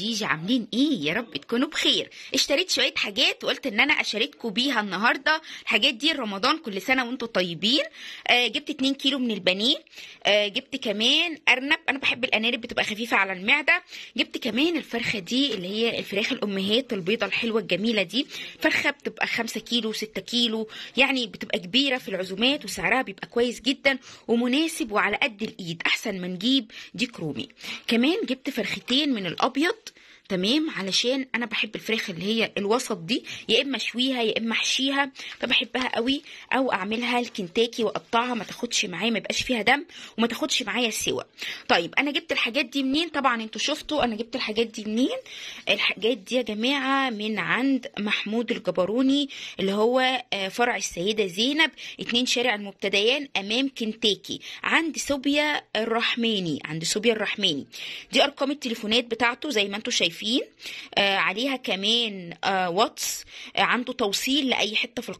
جيجي عاملين ايه يا رب تكونوا بخير اشتريت شويه حاجات وقلت ان انا اشارككم بيها النهارده الحاجات دي رمضان كل سنه وانتم طيبين آه جبت 2 كيلو من البانيه آه جبت كمان ارنب انا بحب الانارب بتبقى خفيفه على المعده جبت كمان الفرخه دي اللي هي الفراخ الامهات البيضه الحلوه الجميله دي فرخه بتبقى 5 كيلو 6 كيلو يعني بتبقى كبيره في العزومات وسعرها بيبقى كويس جدا ومناسب وعلى قد الايد احسن ما نجيب ديك رومي كمان جبت فرختين من الابيض تمام علشان انا بحب الفراخ اللي هي الوسط دي يا اما اشويها يا اما احشيها فبحبها قوي او اعملها الكنتاكي واقطعها ما تاخدش معايا ما يبقاش فيها دم وما تاخدش معايا سوى طيب انا جبت الحاجات دي منين طبعا انتوا شفتوا انا جبت الحاجات دي منين الحاجات دي يا جماعه من عند محمود الجبروني اللي هو آه، فرع السيده زينب اتنين شارع المبتديان امام كنتاكي عند سوبيا الرحماني عند سوبيا الرحماني دي ارقام التليفونات بتاعته زي ما انتوا شايفين مختلفين آه، عليها كمان آه، واتس آه، عنده توصيل لاي حته في القاهره